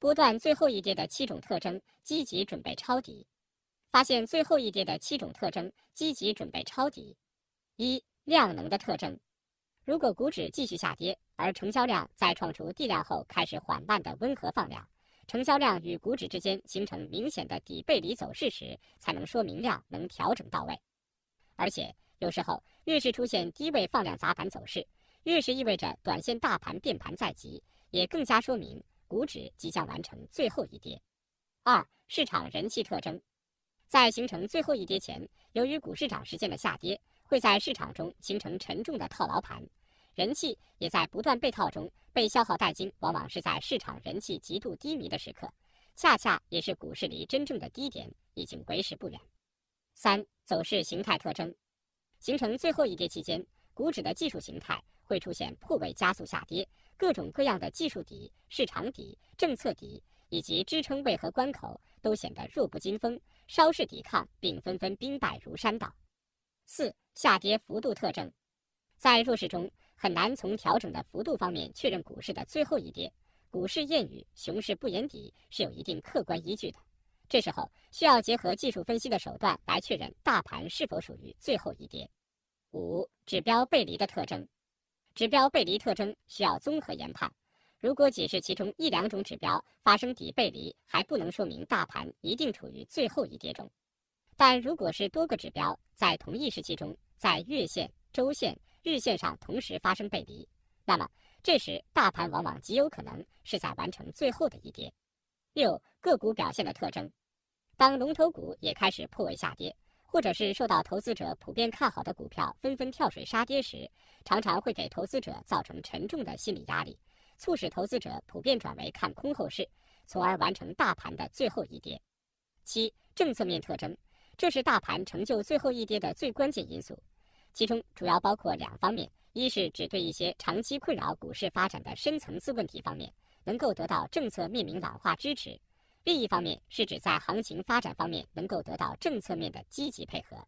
波段最后一跌的七种特征，积极准备抄底。发现最后一跌的七种特征，积极准备抄底。一、量能的特征。如果股指继续下跌，而成交量在创出地量后开始缓慢的温和放量，成交量与股指之间形成明显的底背离走势时，才能说明量能调整到位。而且，有时候越是出现低位放量砸盘走势，越是意味着短线大盘变盘在即，也更加说明。股指即将完成最后一跌。二、市场人气特征，在形成最后一跌前，由于股市长时间的下跌，会在市场中形成沉重的套牢盘，人气也在不断被套中被消耗殆尽，往往是在市场人气极度低迷的时刻，恰恰也是股市离真正的低点已经为时不远。三、走势形态特征，形成最后一跌期间，股指的技术形态会出现破位加速下跌。各种各样的技术底、市场底、政策底以及支撑位和关口都显得弱不禁风，稍事抵抗并纷纷兵败如山倒。四、下跌幅度特征，在弱势中很难从调整的幅度方面确认股市的最后一跌。股市谚语“熊市不言底”是有一定客观依据的，这时候需要结合技术分析的手段来确认大盘是否属于最后一跌。五、指标背离的特征。指标背离特征需要综合研判，如果仅是其中一两种指标发生底背离，还不能说明大盘一定处于最后一跌中。但如果是多个指标在同一时期中，在月线、周线、日线上同时发生背离，那么这时大盘往往极有可能是在完成最后的一跌。六个股表现的特征，当龙头股也开始破位下跌。或者是受到投资者普遍看好的股票纷纷跳水杀跌时，常常会给投资者造成沉重的心理压力，促使投资者普遍转为看空后市，从而完成大盘的最后一跌。七、政策面特征，这是大盘成就最后一跌的最关键因素，其中主要包括两方面：一是指对一些长期困扰股市发展的深层次问题方面，能够得到政策命名老化支持。另一方面，是指在行情发展方面能够得到政策面的积极配合。